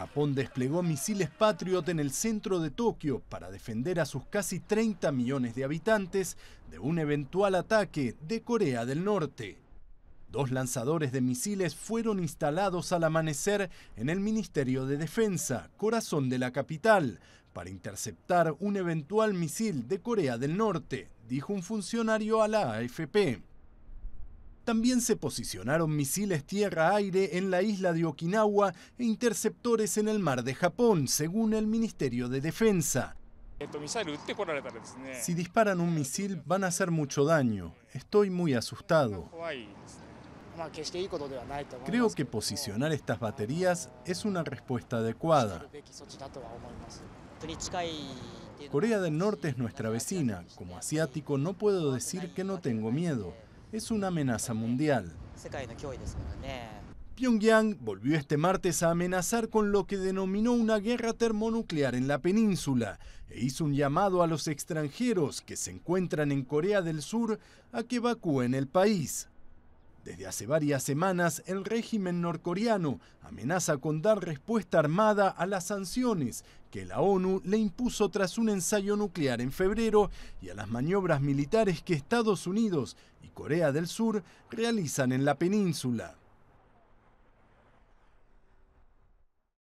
Japón desplegó misiles Patriot en el centro de Tokio para defender a sus casi 30 millones de habitantes de un eventual ataque de Corea del Norte. Dos lanzadores de misiles fueron instalados al amanecer en el Ministerio de Defensa, corazón de la capital, para interceptar un eventual misil de Corea del Norte, dijo un funcionario a la AFP. También se posicionaron misiles tierra-aire en la isla de Okinawa e interceptores en el mar de Japón, según el Ministerio de Defensa. Si disparan un misil van a hacer mucho daño. Estoy muy asustado. Creo que posicionar estas baterías es una respuesta adecuada. Corea del Norte es nuestra vecina. Como asiático no puedo decir que no tengo miedo es una amenaza mundial. Pyongyang volvió este martes a amenazar con lo que denominó una guerra termonuclear en la península e hizo un llamado a los extranjeros que se encuentran en Corea del Sur a que evacúen el país. Desde hace varias semanas, el régimen norcoreano amenaza con dar respuesta armada a las sanciones que la ONU le impuso tras un ensayo nuclear en febrero y a las maniobras militares que Estados Unidos y Corea del Sur realizan en la península.